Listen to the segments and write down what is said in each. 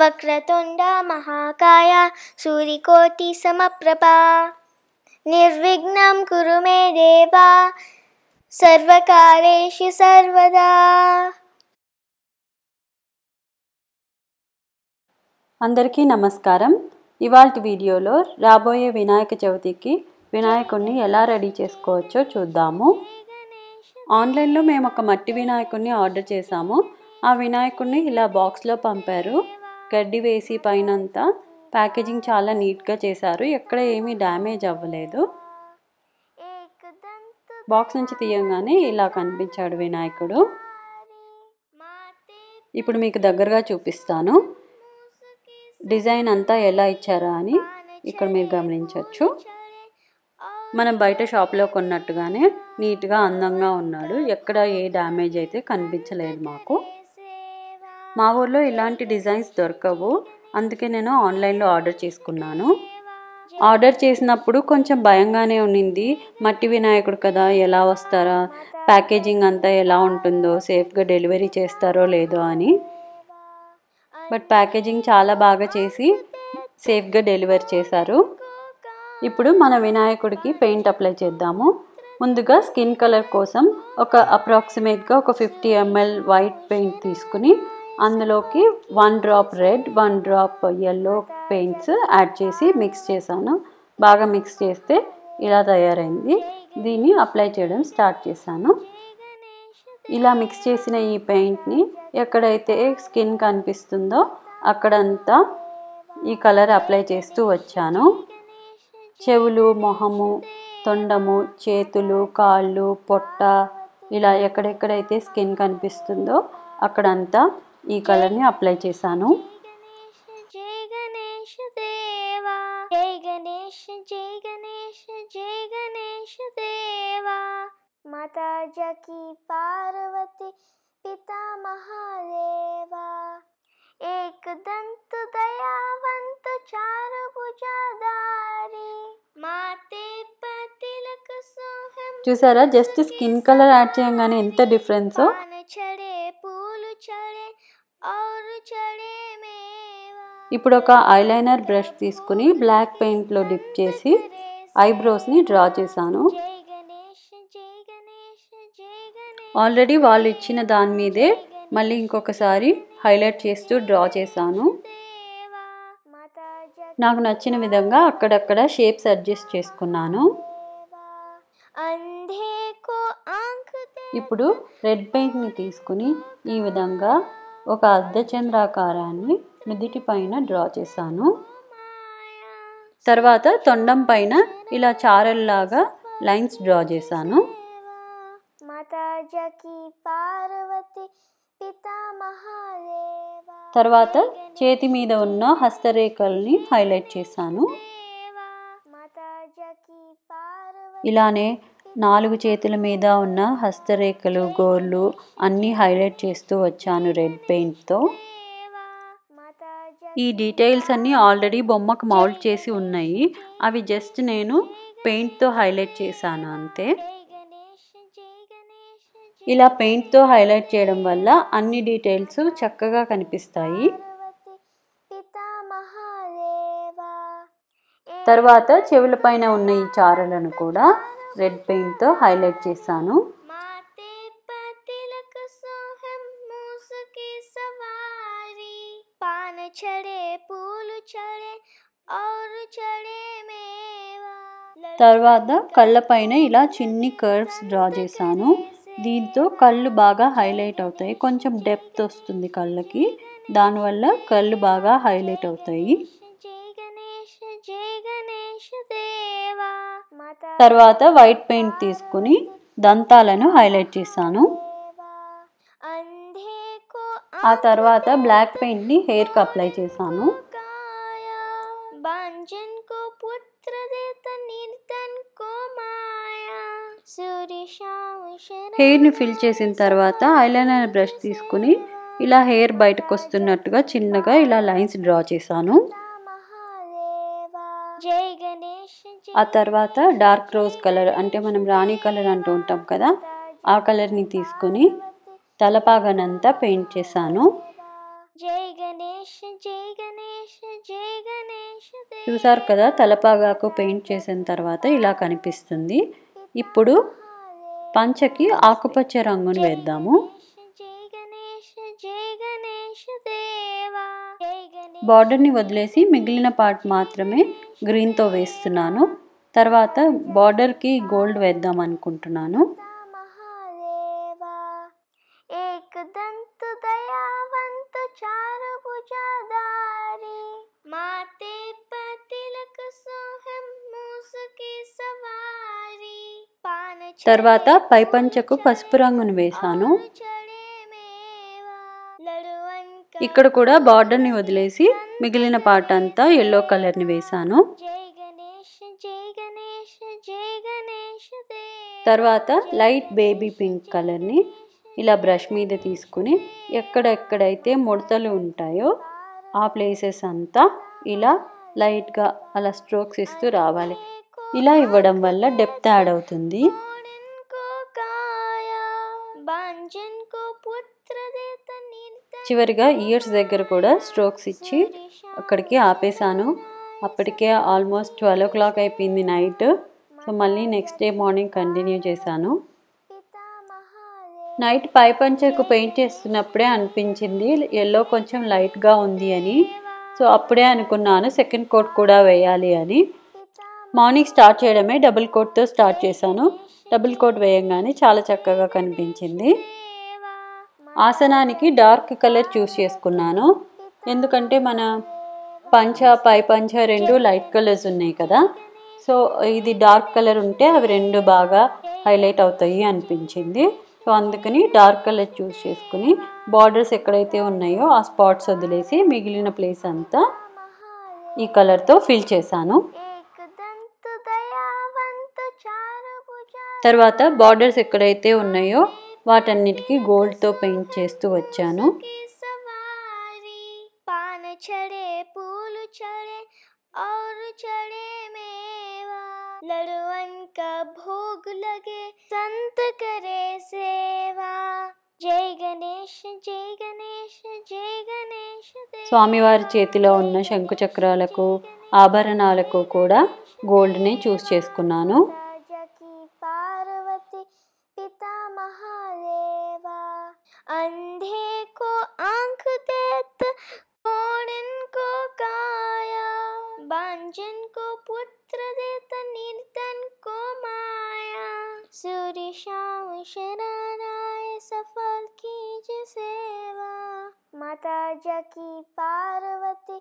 వక్రతుండ మహాకాయ సూరికోటి సమప్రభా నిర్విఘ్నం కురు మే దేవా సర్వకారేషు సర్వదా అందరికీ నమస్కారం ఇవాళ వీడియోలో రాబోయే వినాయక చవితికి వినాయకుడిని ఎలా రెడీ చేసుకోవచ్చో చూద్దాము ఆన్లైన్లో మేము ఒక మట్టి వినాయకుడిని ఆర్డర్ చేశాము ఆ వినాయకుడిని ఇలా బాక్స్లో పంపారు గడ్డి వేసి పైనంతా ప్యాకేజింగ్ చాలా నీట్గా చేశారు ఎక్కడ ఏమీ డ్యామేజ్ అవ్వలేదు బాక్స్ నుంచి తీయంగానే ఇలా కనిపించాడు వినాయకుడు ఇప్పుడు మీకు దగ్గరగా చూపిస్తాను డిజైన్ అంతా ఎలా ఇచ్చారా అని ఇక్కడ మీరు గమనించవచ్చు మనం బయట షాప్లో కొన్నట్టుగానే నీట్గా అందంగా ఉన్నాడు ఎక్కడ ఏ డ్యామేజ్ అయితే కనిపించలేదు మాకు మా ఊర్లో ఇలాంటి డిజైన్స్ దొరకవు అందుకే నేను ఆన్లైన్లో ఆర్డర్ చేసుకున్నాను ఆర్డర్ చేసినప్పుడు కొంచెం భయంగానే ఉన్నింది మట్టి వినాయకుడు కదా ఎలా వస్తారా ప్యాకేజింగ్ అంతా ఎలా ఉంటుందో సేఫ్గా డెలివరీ చేస్తారో లేదో అని బట్ ప్యాకేజింగ్ చాలా బాగా చేసి సేఫ్గా డెలివర్ చేశారు ఇప్పుడు మన వినాయకుడికి పెయింట్ అప్లై చేద్దాము ముందుగా స్కిన్ కలర్ కోసం ఒక అప్రాక్సిమేట్గా ఒక ఫిఫ్టీ ఎంఎల్ వైట్ పెయింట్ తీసుకుని అందులోకి one drop red one drop yellow paints add చేసి మిక్స్ చేశాను బాగా మిక్స్ చేస్తే ఇలా తయారైంది దీన్ని అప్లై చేయడం స్టార్ట్ చేశాను ఇలా మిక్స్ చేసిన ఈ పెయింట్ని ఎక్కడైతే స్కిన్ కనిపిస్తుందో అక్కడంతా ఈ కలర్ అప్లై చేస్తూ వచ్చాను చెవులు మొహము తొండము చేతులు కాళ్ళు పొట్ట ఇలా ఎక్కడెక్కడైతే స్కిన్ కనిపిస్తుందో అక్కడంతా ఈ కలర్ని అప్లై చేశాను జై గణేష్ దేవా జై గణేష్ జై గణేష్ జై గణేష్ దేవా పార్వతి చూసారా జస్ట్ స్కిన్ కలర్ యాడ్ చేయంగానే ఎంత డిఫరెన్స్ ఇప్పుడు ఒక ఐలైనర్ బ్రష్ తీసుకుని బ్లాక్ పెయింట్లో డిప్ చేసి ఐబ్రోస్ని డ్రా చేశాను ఆల్రెడీ వాళ్ళు ఇచ్చిన దాని మీదే మళ్ళీ ఇంకొకసారి హైలైట్ చేస్తూ డ్రా చేశాను నాకు నచ్చిన విధంగా అక్కడక్కడ షేప్స్ అడ్జస్ట్ చేసుకున్నాను ఇప్పుడు రెడ్ పెయింట్ని తీసుకుని ఈ విధంగా ఒక అర్ధచంద్రాకారాన్ని నుదిటి పైన డ్రా చేశాను తర్వాత తొండం పైన ఇలా చారల్లాగా లైన్స్ డ్రా చేశాను తర్వాత చేతి మీద ఉన్న హస్తరేఖల్ని హైలైట్ చేశాను ఇలానే నాలుగు చేతుల మీద ఉన్న హస్తరేఖలు గోర్లు అన్నీ హైలైట్ చేస్తూ వచ్చాను రెడ్ పెయింట్తో ఈ డీటెయిల్స్ అన్నీ ఆల్రెడీ బొమ్మకు మౌల్డ్ చేసి ఉన్నాయి అవి జస్ట్ నేను పెయింట్తో హైలైట్ చేశాను అంతే ఇలా పెయింట్తో హైలైట్ చేయడం వల్ల అన్ని డీటెయిల్స్ చక్కగా కనిపిస్తాయి తర్వాత చెవుల పైన ఉన్న ఈ చారలను కూడా రెడ్ పెయింట్తో హైలైట్ చేశాను తర్వాత కళ్ళపైన ఇలా చిన్ని కర్వ్స్ డ్రా చేశాను దీంతో కళ్ళు బాగా హైలైట్ అవుతాయి కొంచెం డెప్త్ వస్తుంది కళ్ళకి దానివల్ల కళ్ళు బాగా హైలైట్ అవుతాయి తర్వాత వైట్ పెయింట్ తీసుకుని దంతాలను హైలైట్ చేశాను ఆ తర్వాత బ్లాక్ పెయింట్ని హెయిర్కి అప్లై చేశాను హెయిర్ని ఫిల్ చేసిన తర్వాత ఐలైనర్ బ్రష్ తీసుకుని ఇలా హెయిర్ బయటకు వస్తున్నట్టుగా చిన్నగా ఇలా లైన్స్ డ్రా చేశాను ఆ తర్వాత డార్క్ రోజ్ కలర్ అంటే మనం రాణి కలర్ అంటూ ఉంటాం కదా ఆ కలర్ని తీసుకొని తలపాగనంతా పెయింట్ చేశాను చూసారు కదా తలపాగాకు పెయింట్ చేసిన తర్వాత ఇలా కనిపిస్తుంది ఇప్పుడు పంచకి ఆకుపచ్చ రంగును వేద్దాము బార్డర్ని వదిలేసి మిగిలిన పార్ట్ మాత్రమే గ్రీన్తో వేస్తున్నాను తర్వాత బార్డర్కి గోల్డ్ వేద్దాం అనుకుంటున్నాను जादारे माते పతిలకు తర్వాత పైపంచకు పసుపు రంగును వేశాను ఇక్కడ కూడా బార్డర్ని వదిలేసి మిగిలిన పార్ట్ అంతా ఎల్లో కలర్ని వేశాను తర్వాత లైట్ బేబీ పింక్ కలర్ని ఇలా బ్రష్ మీద తీసుకుని ఎక్కడెక్కడైతే ముడతలు ఉంటాయో ఆ ప్లేసెస్ అంతా ఇలా లైట్గా అలా స్ట్రోక్స్ ఇస్తూ రావాలి ఇలా ఇవ్వడం వల్ల డెప్త్ యాడ్ అవుతుంది చివరిగా ఇయర్స్ దగ్గర కూడా స్ట్రోక్స్ ఇచ్చి అక్కడికి ఆపేశాను అప్పటికే ఆల్మోస్ట్ ట్వెల్వ్ ఓ క్లాక్ అయిపోయింది నైట్ సో మళ్ళీ నెక్స్ట్ డే మార్నింగ్ కంటిన్యూ చేశాను నైట్ పైపంచకు పెయింట్ చేస్తున్నప్పుడే అనిపించింది ఎల్లో కొంచెం లైట్గా ఉంది అని సో అప్పుడే అనుకున్నాను సెకండ్ కోట్ కూడా వేయాలి అని మార్నింగ్ స్టార్ట్ చేయడమే డబుల్ కోట్తో స్టార్ట్ చేశాను డబుల్ కోట్ వేయంగానే చాలా చక్కగా కనిపించింది ఆసనానికి డార్క్ కలర్ చూస్ చేసుకున్నాను ఎందుకంటే మన పంచ పై పంచ రెండు లైట్ కలర్స్ ఉన్నాయి కదా సో ఇది డార్క్ కలర్ ఉంటే అవి రెండు బాగా హైలైట్ అవుతాయి అనిపించింది సో అందుకని డార్క్ కలర్ చూస్ చేసుకుని బార్డర్స్ ఎక్కడైతే ఉన్నాయో ఆ స్పాట్స్ వదిలేసి మిగిలిన ప్లేస్ అంతా ఈ కలర్తో ఫిల్ చేశాను తర్వాత బార్డర్స్ ఎక్కడైతే ఉన్నాయో వాటన్నిటికీ గోల్డ్తో పెయింట్ చేస్తూ వచ్చాను చడే పూలు చడే స్వామివారి చేతిలో ఉన్న శంకుచక్రాలకు ఆభరణాలకు కూడా గోల్డ్ని చూస్ చేసుకున్నాను शाम शरण आए सफल कीजिए सेवा माता जकी पार्वती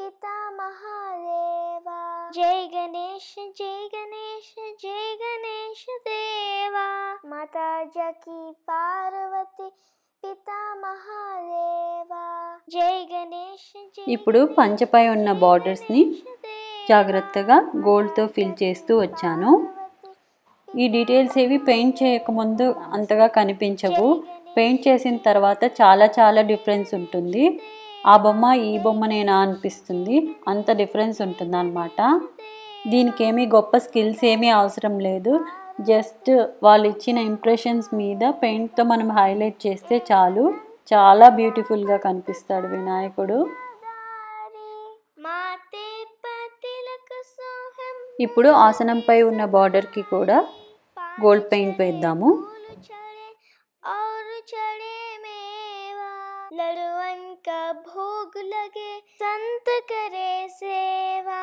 पिता महादेवा जय गणेश जय गणेश जय गणेश देवा माता जकी पार्वती ఇప్పుడు పంచపై ఉన్న బార్డర్స్ని జాగ్రత్తగా గోల్డ్తో ఫిల్ చేస్తూ వచ్చాను ఈ డీటెయిల్స్ ఏవి పెయింట్ చేయకముందు అంతగా కనిపించవు పెయింట్ చేసిన తర్వాత చాలా చాలా డిఫరెన్స్ ఉంటుంది ఆ బొమ్మ ఈ బొమ్మనేనా అనిపిస్తుంది అంత డిఫరెన్స్ ఉంటుంది అనమాట దీనికి ఏమీ గొప్ప స్కిల్స్ ఏమీ అవసరం లేదు జస్ట్ వాళ్ళు ఇచ్చిన ఇంప్రెషన్స్ మీద పెయింట్తో మనం హైలైట్ చేస్తే చాలు చాలా బ్యూటిఫుల్గా కనిపిస్తాడు వినాయకుడు ఇప్పుడు ఆసనంపై ఉన్న బార్డర్కి కూడా గోల్డ్ पेंट వేద్దాము का भोग लगे संत करे सेवा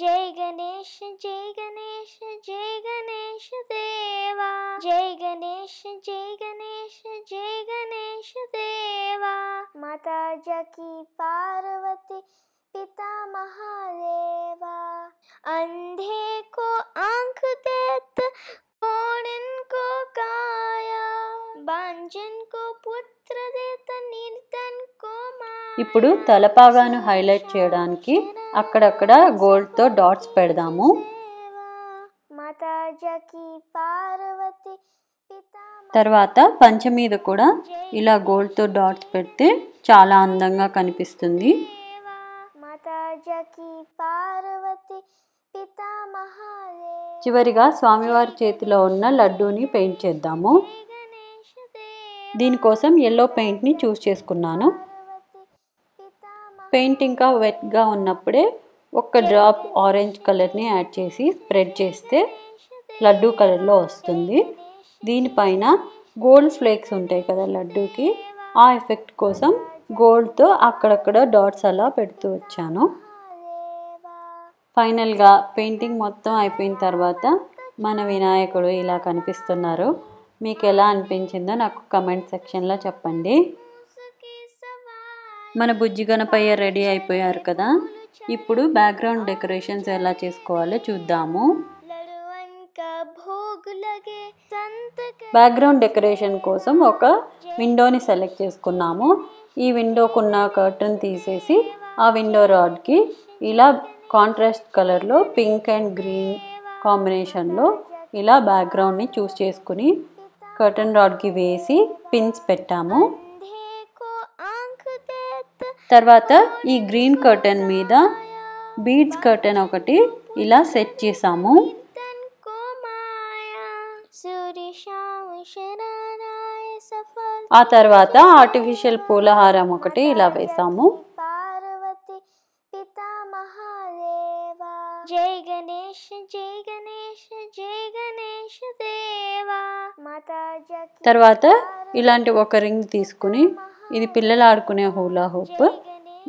जय गणेश जय गणेश जय गणेश देवा जय गणेश जय गणेश जय गणेश देवा माता जकी पार्वती पिता महादेवा अंधे को आंख देत ಕೋಣನ್ ಕೋ ಕಾಯ ಬಾಂಜನ್ ಕೋ ಪುತ್ರ ದೇತ ನಿರ್ಧನ್ ಕೋ ఇప్పుడు తలపాగాను హైలైట్ చేయడానికి అక్కడక్కడ గోల్డ్తో డాట్స్ పెడదాము తర్వాత పంచ మీద కూడా ఇలా గోల్డ్తో డాట్స్ పెడితే చాలా అందంగా కనిపిస్తుంది పార్వతి పితా చివరిగా స్వామివారి చేతిలో ఉన్న లడ్డూని పెయింట్ చేద్దాము దీనికోసం ఎల్లో పెయింట్ని చూస్ చేసుకున్నాను పెయింట్ ఇంకా వెట్గా ఉన్నప్పుడే ఒక్క డ్రాప్ ఆరెంజ్ కలర్ని యాడ్ చేసి స్ప్రెడ్ చేస్తే లడ్డూ కలర్లో వస్తుంది దీనిపైన గోల్డ్ ఫ్లేక్స్ ఉంటాయి కదా లడ్డూకి ఆ ఎఫెక్ట్ కోసం గోల్డ్తో అక్కడక్కడ డాట్స్ అలా పెడుతూ వచ్చాను ఫైనల్గా పెయింటింగ్ మొత్తం అయిపోయిన తర్వాత మన వినాయకుడు ఇలా కనిపిస్తున్నారు మీకు ఎలా అనిపించిందో నాకు కమెంట్ సెక్షన్లో చెప్పండి మన బుజ్జి గణపయ్య రెడీ అయిపోయారు కదా ఇప్పుడు బ్యాక్గ్రౌండ్ డెకరేషన్స్ ఎలా చేసుకోవాలో చూద్దాము బ్యాక్గ్రౌండ్ డెకరేషన్ కోసం ఒక విండోని సెలెక్ట్ చేసుకున్నాము ఈ విండోకున్న కర్టన్ తీసేసి ఆ విండో రాడ్కి ఇలా కాంట్రాస్ట్ కలర్లో పింక్ అండ్ గ్రీన్ కాంబినేషన్లో ఇలా బ్యాక్గ్రౌండ్ని చూస్ చేసుకుని కర్టన్ రాడ్కి వేసి పిన్స్ పెట్టాము తర్వాత ఈ గ్రీన్ కర్టన్ మీద బీడ్స్ కర్టన్ ఒకటి ఇలా సెట్ చేసాము ఆ తర్వాత ఆర్టిఫిషియల్ పూలహారం ఒకటి ఇలా వేసాము జై గణేష్ జై గణేష్ జై గణేష్ తర్వాత ఇలాంటి ఒక రింగ్ తీసుకుని ఇది పిల్లలు ఆడుకునే హోలా హోప్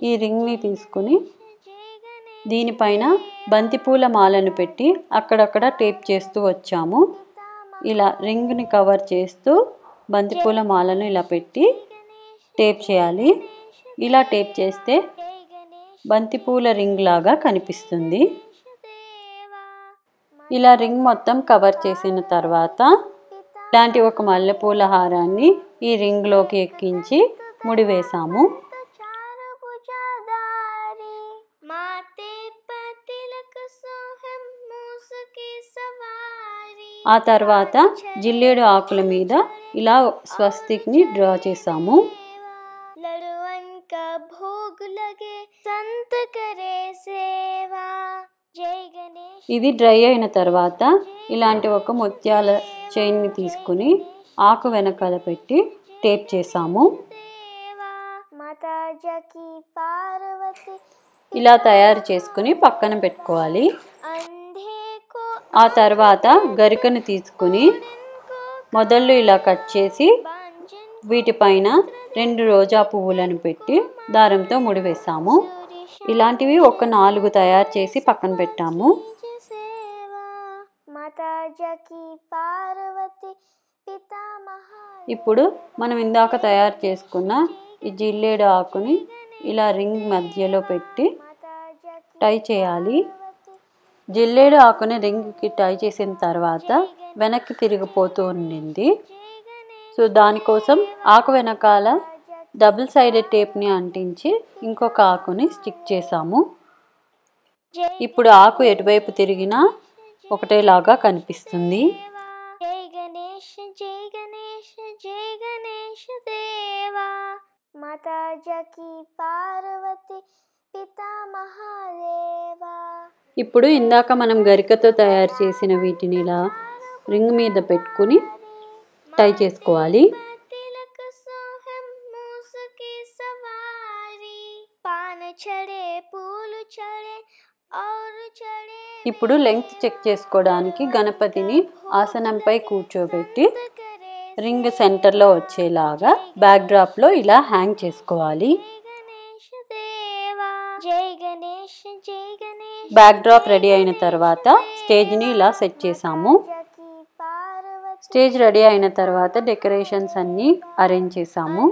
ఈ రింగ్ని తీసుకుని దీనిపైన బంతిపూల మాలను పెట్టి అక్కడక్కడ టేప్ చేస్తూ వచ్చాము ఇలా రింగ్ని కవర్ చేస్తూ బంతిపూల మాలను ఇలా పెట్టి టేప్ చేయాలి ఇలా టేప్ చేస్తే బంతిపూల రింగ్ లాగా కనిపిస్తుంది ఇలా రింగ్ మొత్తం కవర్ చేసిన తర్వాత ఇలాంటి ఒక మల్లెపూల హారాన్ని ఈ రింగ్లోకి ఎక్కించి ముడివేశాము ఆ తర్వాత జిల్లేడు ఆకుల మీద ఇలా స్వస్తిక్ని డ్రా చేసాము సంత కరే సేవా ఇది డ్రై అయిన తర్వాత ఇలాంటి ఒక ముత్యాల చైన్ని తీసుకుని ఆకు వెనకాల పెట్టి టేప్ చేసాము ఇలా తయారు చేసుకుని పక్కన పెట్టుకోవాలి ఆ తర్వాత గరికను తీసుకుని మొదళ్ళు ఇలా కట్ చేసి వీటిపైన రెండు రోజా పువ్వులను పెట్టి దారంతో ముడివేశాము ఇలాంటివి ఒక నాలుగు తయారు చేసి పక్కన పెట్టాము ఇప్పుడు మనం ఇందాక తయారు చేసుకున్న ఈ జిల్లేడు ఆకుని ఇలా రింగ్ మధ్యలో పెట్టి టై చేయాలి జిల్లేడు ఆకుని రింగ్కి టై చేసిన తర్వాత వెనక్కి తిరిగిపోతూ ఉండింది సో దానికోసం ఆకు వెనకాల డబుల్ సైడెడ్ టేప్ని అంటించి ఇంకొక ఆకుని స్టిక్ చేసాము ఇప్పుడు ఆకు ఎటువైపు తిరిగినా ఒకటేలాగా కనిపిస్తుంది జై గణేష్ జై గణేష్ జై గణేష్ దేవా పార్వతి ఇప్పుడు ఇందాక మనం గరికతో తయారు చేసిన వీటిని ఇలా రింగ్ మీద పెట్టుకుని టై చేసుకోవాలి ఇప్పుడు లెంగ్త్ చెక్ చేసుకోవడానికి గణపతిని ఆసనంపై కూర్చోబెట్టి రింగ్ సెంటర్లో వచ్చేలాగా బ్యాక్ డ్రాప్లో ఇలా హ్యాంగ్ చేసుకోవాలి బ్యాక్ డ్రాప్ రెడీ అయిన తర్వాత స్టేజ్ని ఇలా సెట్ చేసాము స్టేజ్ రెడీ అయిన తర్వాత డెకరేషన్స్ అన్నీ అరేంజ్ చేసాము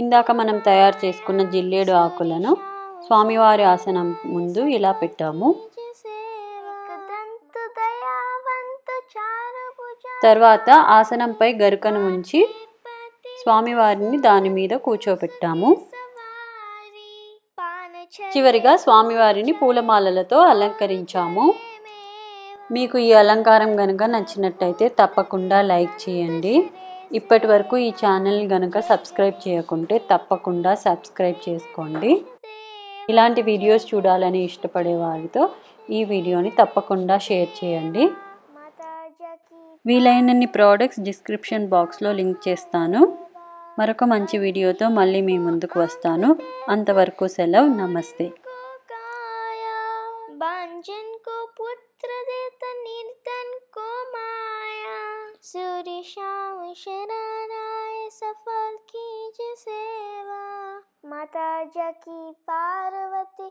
ఇందాక మనం తయారు చేసుకున్న జిల్లేడు ఆకులను స్వామివారి ఆసనం ముందు ఇలా పెట్టాము తర్వాత ఆసనంపై గరుకను ఉంచి స్వామివారిని దాని మీద కూర్చోపెట్టాము చివరిగా స్వామివారిని పూలమాలలతో అలంకరించాము మీకు ఈ అలంకారం కనుక నచ్చినట్టయితే తప్పకుండా లైక్ చేయండి ఇప్పటి వరకు ఈ ఛానల్ కనుక సబ్స్క్రైబ్ చేయకుంటే తప్పకుండా సబ్స్క్రైబ్ చేసుకోండి ఇలాంటి వీడియోస్ చూడాలని ఇష్టపడే వారితో ఈ వీడియోని తప్పకుండా షేర్ చేయండి వీలైనన్ని ప్రోడక్ట్స్ డిస్క్రిప్షన్ బాక్స్లో లింక్ చేస్తాను మరొక మంచి వీడియోతో మళ్ళీ మీ ముందుకు వస్తాను అంతవరకు సెలవు నమస్తే माता जकी पार्वती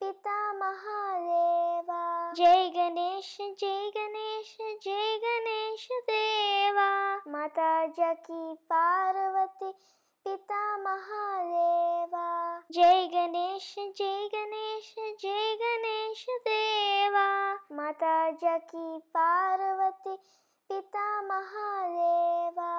पिता महादेवा जय गणेश जय गणेश जय गणेश देवा माता जकी पार्वती पिता महादेवा जय गणेश जय गणेश जय गणेश देवा माता जकी पार्वती पिता महादेवा